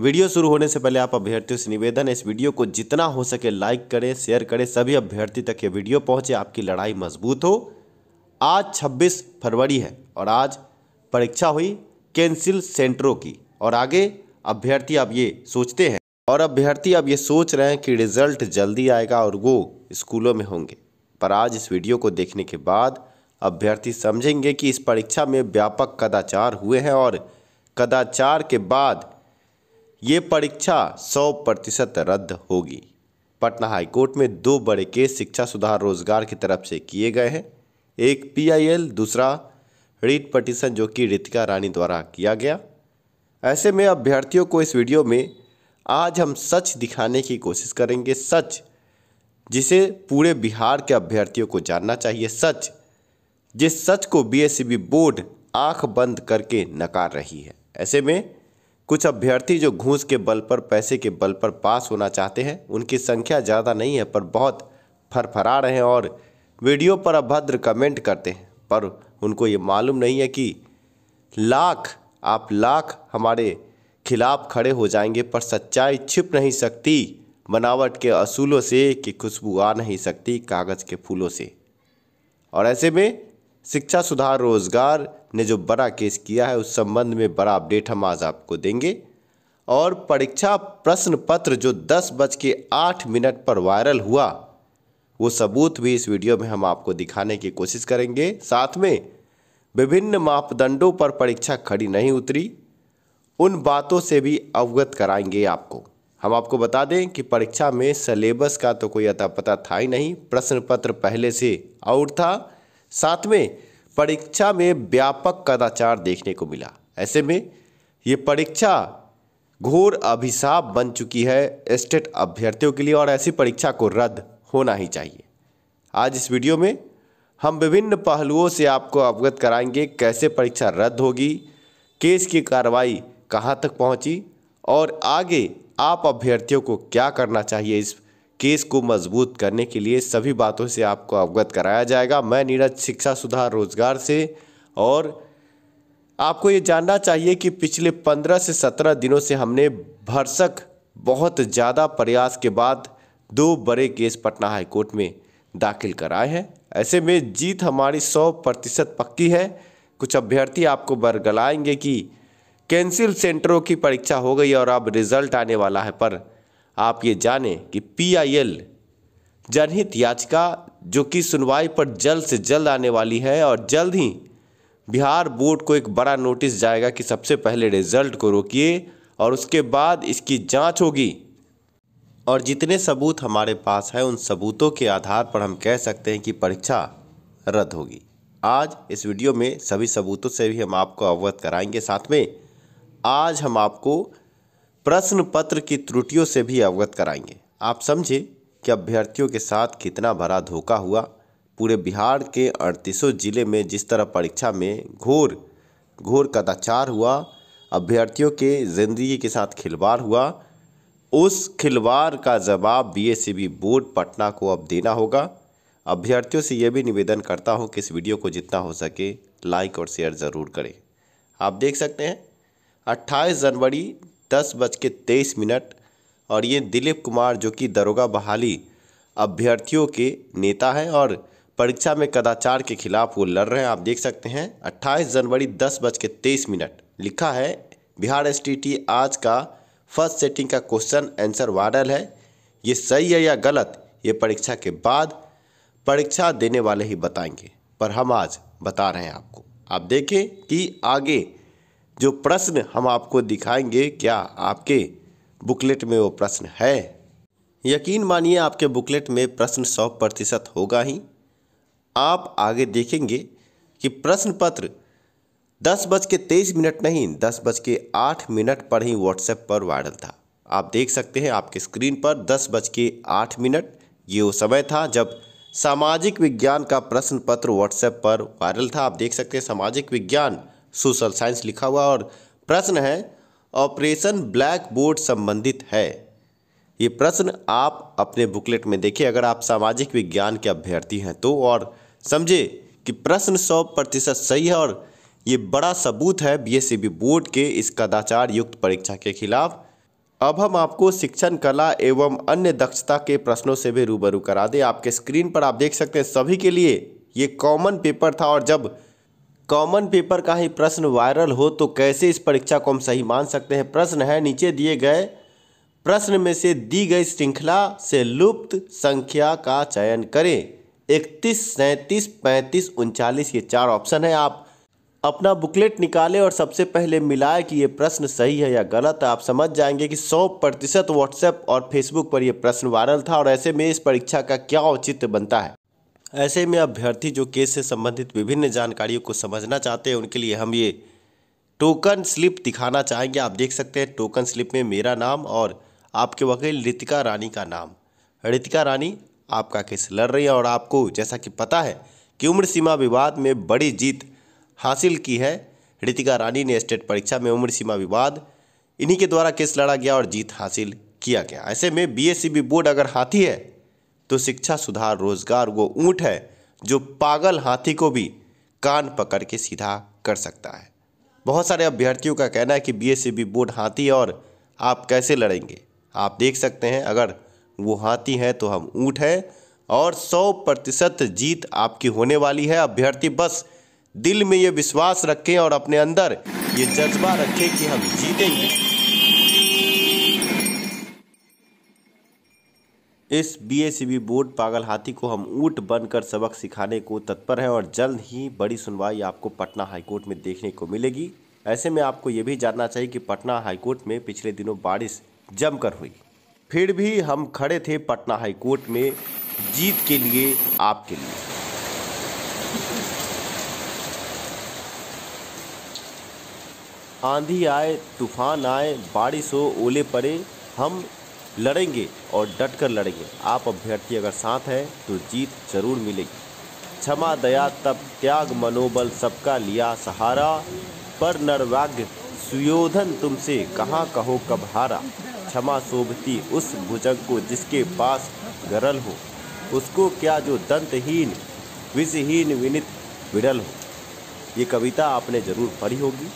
video शुरू होने से पहले आप अभ्यर्थियों से निवेदन है इस वीडियो को जितना हो सके लाइक करें शेयर करें सभी अभ्यर्थी तक ये वीडियो पहुंचे आपकी लड़ाई मजबूत हो आज 26 फरवरी है और आज परीक्षा हुई कैंसिल सेंटरों की और आगे अभ्यर्थी अब ये सोचते हैं और अभ्यर्थी अब ये सोच रहे हैं कि रिजल्ट जल्दी आएगा और वो स्कूलों में होंगे पर आज इस वीडियो को देखने के बाद अभ्यर्थी समझेंगे कि इस परीक्षा में व्यापक कदाचार हुए हैं और कदाचार के बाद ये परीक्षा 100 प्रतिशत रद्द होगी पटना हाईकोर्ट में दो बड़े केस शिक्षा सुधार रोजगार की तरफ से किए गए हैं एक पीआईएल दूसरा रीट पटिशन जो कि रितिका रानी द्वारा किया गया ऐसे में अभ्यर्थियों को इस वीडियो में आज हम सच दिखाने की कोशिश करेंगे सच जिसे पूरे बिहार के अभ्यर्थियों को जानना चाहिए सच जिस सच को बी बोर्ड आंख बंद करके नकार रही है ऐसे में कुछ अभ्यर्थी जो घूस के बल पर पैसे के बल पर पास होना चाहते हैं उनकी संख्या ज़्यादा नहीं है पर बहुत फरफरा रहे हैं और वीडियो पर अभद्र कमेंट करते हैं पर उनको ये मालूम नहीं है कि लाख आप लाख हमारे खिलाफ खड़े हो जाएंगे पर सच्चाई छिप नहीं सकती बनावट के असूलों से कि खुशबू आ नहीं सकती कागज़ के फूलों से और ऐसे में शिक्षा सुधार रोजगार ने जो बड़ा केस किया है उस संबंध में बड़ा अपडेट हम आज आपको देंगे और परीक्षा प्रश्न पत्र जो दस बज के आठ मिनट पर वायरल हुआ वो सबूत भी इस वीडियो में हम आपको दिखाने की कोशिश करेंगे साथ में विभिन्न मापदंडों पर परीक्षा खड़ी नहीं उतरी उन बातों से भी अवगत कराएंगे आपको हम आपको बता दें कि परीक्षा में सलेबस का तो कोई अता पता था ही नहीं प्रश्न पत्र पहले से आउट था साथ में परीक्षा में व्यापक कदाचार देखने को मिला ऐसे में ये परीक्षा घोर अभिशाप बन चुकी है स्टेट अभ्यर्थियों के लिए और ऐसी परीक्षा को रद्द होना ही चाहिए आज इस वीडियो में हम विभिन्न पहलुओं से आपको अवगत कराएंगे कैसे परीक्षा रद्द होगी केस की कार्रवाई कहाँ तक पहुँची और आगे आप अभ्यर्थियों को क्या करना चाहिए इस केस को मजबूत करने के लिए सभी बातों से आपको अवगत कराया जाएगा मैं नीरज शिक्षा सुधार रोजगार से और आपको ये जानना चाहिए कि पिछले पंद्रह से सत्रह दिनों से हमने भरसक बहुत ज़्यादा प्रयास के बाद दो बड़े केस पटना हाईकोर्ट में दाखिल कराए हैं ऐसे में जीत हमारी सौ प्रतिशत पक्की है कुछ अभ्यर्थी आपको बरगलाएंगे कि कैंसिल सेंटरों की परीक्षा हो गई और अब रिजल्ट आने वाला है पर आप ये जानें कि पीआईएल जनहित याचिका जो कि सुनवाई पर जल्द से जल्द आने वाली है और जल्द ही बिहार बोर्ड को एक बड़ा नोटिस जाएगा कि सबसे पहले रिजल्ट को रोकिए और उसके बाद इसकी जांच होगी और जितने सबूत हमारे पास हैं उन सबूतों के आधार पर हम कह सकते हैं कि परीक्षा रद्द होगी आज इस वीडियो में सभी सबूतों से भी हम आपको अवगत कराएंगे साथ में आज हम आपको प्रश्न पत्र की त्रुटियों से भी अवगत कराएंगे आप समझे कि अभ्यर्थियों के साथ कितना भरा धोखा हुआ पूरे बिहार के अड़तीसों जिले में जिस तरह परीक्षा में घोर घोर कदाचार हुआ अभ्यर्थियों के ज़िंदगी के साथ खिलवाड़ हुआ उस खिलवाड़ का जवाब बी बोर्ड पटना को अब देना होगा अभ्यर्थियों से यह भी निवेदन करता हूं कि इस वीडियो को जितना हो सके लाइक और शेयर ज़रूर करें आप देख सकते हैं 28 जनवरी दस बज के तेईस मिनट और ये दिलीप कुमार जो कि दरोगा बहाली अभ्यर्थियों के नेता हैं और परीक्षा में कदाचार के खिलाफ वो लड़ रहे हैं आप देख सकते हैं 28 जनवरी दस बज के तेईस मिनट लिखा है बिहार एस आज का फर्स्ट सेटिंग का क्वेश्चन आंसर वायरल है ये सही है या गलत ये परीक्षा के बाद परीक्षा देने वाले ही बताएंगे पर हम आज बता रहे हैं आपको आप देखें कि आगे जो प्रश्न हम आपको दिखाएंगे क्या आपके बुकलेट में वो प्रश्न है यकीन मानिए आपके बुकलेट में प्रश्न सौ प्रतिशत होगा ही आप आगे देखेंगे कि प्रश्न पत्र दस बज के तेईस मिनट नहीं दस बज के आठ मिनट पर ही व्हाट्सएप पर वायरल था आप देख सकते हैं आपके स्क्रीन पर दस बज के आठ मिनट ये वो समय था जब सामाजिक विज्ञान का प्रश्न पत्र व्हाट्सएप पर वायरल था आप देख सकते हैं सामाजिक विज्ञान सोशल साइंस लिखा हुआ और प्रश्न है ऑपरेशन ब्लैक बोर्ड संबंधित है ये प्रश्न आप अपने बुकलेट में देखिए अगर आप सामाजिक विज्ञान के अभ्यर्थी हैं तो और समझे कि प्रश्न सौ प्रतिशत सही है और ये बड़ा सबूत है बी बोर्ड के इस कदाचार युक्त परीक्षा के खिलाफ अब हम आपको शिक्षण कला एवं अन्य दक्षता के प्रश्नों से भी रूबरू करा दें आपके स्क्रीन पर आप देख सकते हैं सभी के लिए ये कॉमन पेपर था और जब कॉमन पेपर का ही प्रश्न वायरल हो तो कैसे इस परीक्षा को हम सही मान सकते हैं प्रश्न है नीचे दिए गए प्रश्न में से दी गई श्रृंखला से लुप्त संख्या का चयन करें इकतीस सैंतीस पैंतीस उनचालीस ये चार ऑप्शन है आप अपना बुकलेट निकालें और सबसे पहले मिलाए कि ये प्रश्न सही है या गलत है आप समझ जाएंगे कि 100 प्रतिशत व्हाट्सएप और फेसबुक पर यह प्रश्न वायरल था और ऐसे में इस परीक्षा का क्या औचित्य बनता है ऐसे में अभ्यर्थी जो केस से संबंधित विभिन्न जानकारियों को समझना चाहते हैं उनके लिए हम ये टोकन स्लिप दिखाना चाहेंगे आप देख सकते हैं टोकन स्लिप में मेरा नाम और आपके वकील रितिका रानी का नाम रितिका रानी आपका केस लड़ रही है और आपको जैसा कि पता है कि उम्र सीमा विवाद में बड़ी जीत हासिल की है रितिका रानी ने स्टेट परीक्षा में उम्र सीमा विवाद इन्हीं के द्वारा केस लड़ा गया और जीत हासिल किया गया ऐसे में बी e बोर्ड अगर हाथी है तो शिक्षा सुधार रोजगार वो ऊँट है जो पागल हाथी को भी कान पकड़ के सीधा कर सकता है बहुत सारे अभ्यर्थियों का कहना है कि बी e बोर्ड हाथी और आप कैसे लड़ेंगे आप देख सकते हैं अगर वो हाथी हैं तो हम ऊँट हैं और 100 प्रतिशत जीत आपकी होने वाली है अभ्यर्थी बस दिल में ये विश्वास रखें और अपने अंदर ये जज्बा रखें कि हम जीतेंगे इस बीएसईबी बोर्ड पागल हाथी को हम ऊट बनकर सबक सिखाने को तत्पर हैं और जल्द ही बड़ी सुनवाई आपको पटना हाईकोर्ट में देखने को मिलेगी ऐसे में आपको ये भी जानना चाहिए कि पटना हाईकोर्ट में पिछले दिनों बारिश जमकर हुई फिर भी हम खड़े थे पटना हाईकोर्ट में जीत के लिए आपके लिए आंधी आए तूफान आए बारिश हो ओले पड़े हम लड़ेंगे और डट कर लड़ेंगे आप अभ्यर्थी अगर साथ हैं तो जीत जरूर मिलेगी क्षमा दया तप त्याग मनोबल सबका लिया सहारा पर नरवाग सुयोधन तुमसे कहाँ कहो कब हारा क्षमा शोभती उस भुजंग को जिसके पास गरल हो उसको क्या जो दंतहीन विषहीन विनित विरल हो ये कविता आपने ज़रूर पढ़ी होगी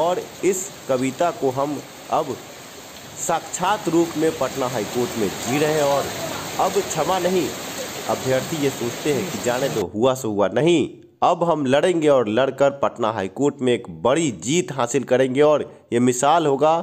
और इस कविता को हम अब साक्षात रूप में पटना हाईकोर्ट में जी रहे हैं और अब क्षमा नहीं अभ्यर्थी ये सोचते हैं कि जाने तो हुआ सो हुआ नहीं अब हम लड़ेंगे और लड़कर पटना हाईकोर्ट में एक बड़ी जीत हासिल करेंगे और ये मिसाल होगा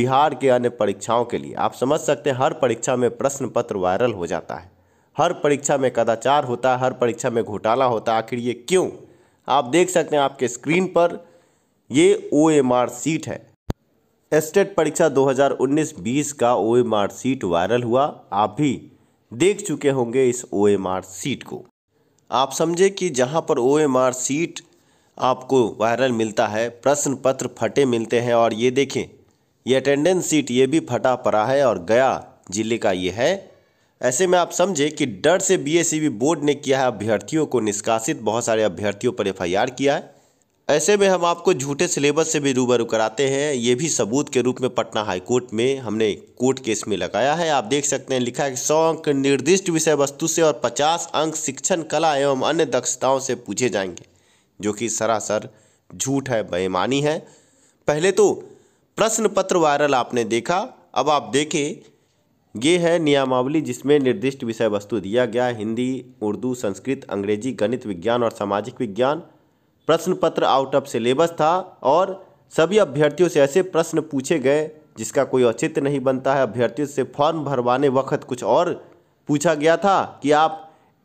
बिहार के अन्य परीक्षाओं के लिए आप समझ सकते हैं हर परीक्षा में प्रश्न पत्र वायरल हो जाता है हर परीक्षा में कदाचार होता है हर परीक्षा में घोटाला होता है आखिर ये क्यों आप देख सकते हैं आपके स्क्रीन पर ये ओ एम आर सीट है एस्टेट परीक्षा 2019-20 का O M R sheet viral हुआ आप भी देख चुके होंगे इस ओ एम आर सीट को आप समझे कि जहां पर ओ एम आर सीट आपको वायरल मिलता है प्रश्न पत्र फटे मिलते हैं और ये देखें ये अटेंडेंस सीट ये भी फटा पड़ा है और गया जिले का ये है ऐसे में आप समझे कि डर से बीएसईबी e बोर्ड ने किया है अभ्यर्थियों को निष्कासित बहुत सारे अभ्यर्थियों पर एफ किया है ऐसे में हम आपको झूठे सिलेबस से भी रूबरू कराते हैं ये भी सबूत के रूप में पटना हाईकोर्ट में हमने कोर्ट केस में लगाया है आप देख सकते हैं लिखा है कि सौ अंक निर्दिष्ट विषय वस्तु से और पचास अंक शिक्षण कला एवं अन्य दक्षताओं से पूछे जाएंगे जो कि सरासर झूठ है बेईमानी है पहले तो प्रश्न पत्र वायरल आपने देखा अब आप देखें ये है नियमावली जिसमें निर्दिष्ट विषय वस्तु दिया गया हिंदी उर्दू संस्कृत अंग्रेजी गणित विज्ञान और सामाजिक विज्ञान प्रश्न पत्र आउट ऑफ सिलेबस था और सभी अभ्यर्थियों से ऐसे प्रश्न पूछे गए जिसका कोई औचित्य नहीं बनता है अभ्यर्थियों से फॉर्म भरवाने वक्त कुछ और पूछा गया था कि आप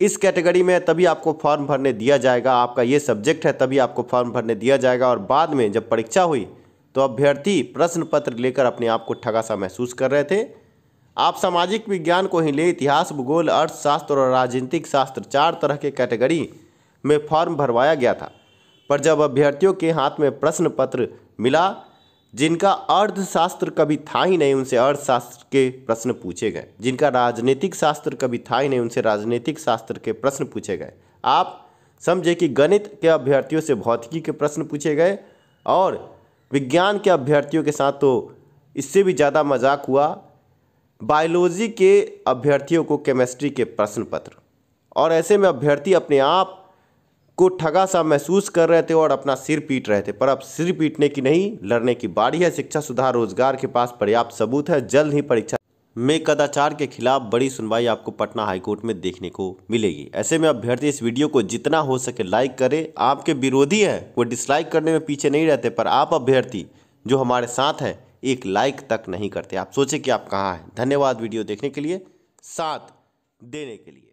इस कैटेगरी में तभी आपको फॉर्म भरने दिया जाएगा आपका ये सब्जेक्ट है तभी आपको फॉर्म भरने दिया जाएगा और बाद में जब परीक्षा हुई तो अभ्यर्थी प्रश्न पत्र लेकर अपने आप को ठगा सा महसूस कर रहे थे आप सामाजिक विज्ञान को ही ले इतिहास भूगोल अर्थशास्त्र और राजनीतिक शास्त्र चार तरह के कैटेगरी में फॉर्म भरवाया गया था पर जब अभ्यर्थियों के हाथ में प्रश्न पत्र मिला जिनका अर्थशास्त्र कभी था ही नहीं उनसे अर्थशास्त्र के प्रश्न पूछे गए जिनका राजनीतिक शास्त्र कभी था ही नहीं उनसे राजनीतिक शास्त्र के प्रश्न पूछे गए आप समझे कि गणित के अभ्यर्थियों से भौतिकी के प्रश्न पूछे गए और विज्ञान के अभ्यर्थियों के साथ तो इससे भी ज़्यादा मजाक हुआ बायोलॉजी के अभ्यर्थियों को केमिस्ट्री के प्रश्न पत्र और ऐसे में अभ्यर्थी अपने आप को ठगा सा महसूस कर रहे थे और अपना सिर पीट रहे थे पर अब सिर पीटने की नहीं लड़ने की बारी है शिक्षा सुधार रोजगार के पास पर्याप्त सबूत है जल्द ही परीक्षा में कदाचार के खिलाफ बड़ी सुनवाई आपको पटना हाईकोर्ट में देखने को मिलेगी ऐसे में अभ्यर्थी इस वीडियो को जितना हो सके लाइक करे आपके विरोधी हैं वो डिसलाइक करने में पीछे नहीं रहते पर आप अभ्यर्थी जो हमारे साथ हैं एक लाइक तक नहीं करते आप सोचें कि आप कहाँ हैं धन्यवाद वीडियो देखने के लिए साथ देने के लिए